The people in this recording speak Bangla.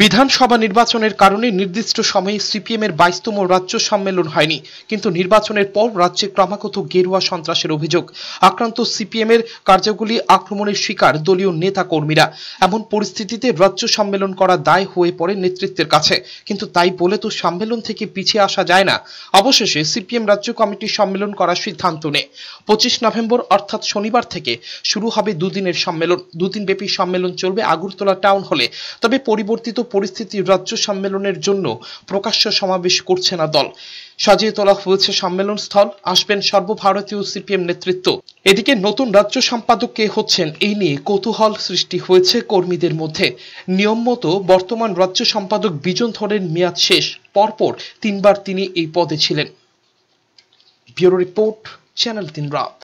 বিধানসভা নির্বাচনের কারণে নির্দিষ্ট সময়ে সিপিএমের বাইশতম রাজ্য সম্মেলন হয়নি কিন্তু নির্বাচনের পর রাজ্যে ক্রমাগত গেরুয়া সন্ত্রাসের অভিযোগ আক্রান্ত সিপিএমের কার্যগুলি আক্রমণের শিকার দলীয় নেতা কর্মীরা এমন পরিস্থিতিতে রাজ্য সম্মেলন করা দায় হয়ে পড়ে নেতৃত্বের কাছে কিন্তু তাই বলে তো সম্মেলন থেকে পিছিয়ে আসা যায় না অবশেষে সিপিএম রাজ্য কমিটি সম্মেলন করার সিদ্ধান্ত নেয় পঁচিশ নভেম্বর অর্থাৎ শনিবার থেকে শুরু হবে দুদিনের সম্মেলন দুদিনব্যাপী সম্মেলন চলবে আগরতলা টাউন হলে তবে পরিবর্তিত উত্তেজিত পরিস্থিতি রাজ্য সম্মেলনের জন্য প্রকাশ্য সমাবেশ করছে না দল সাজিয়ে তোলা হয়েছে সম্মেলন স্থল আসবেন সর্বভারতীয় সিপিএম নেতৃত্ব এদিকে নতুন রাজ্য সম্পাদক কে হচ্ছেন এই নিয়ে কৌতূহল সৃষ্টি হয়েছে কর্মীদের মধ্যে নিয়ম মতো বর্তমান রাজ্য সম্পাদক বিজন ধরের মেয়াদ শেষ পরপর তিনবার তিনি এই পদে ছিলেন ব্যুরো রিপোর্ট চ্যানেল তিন রাত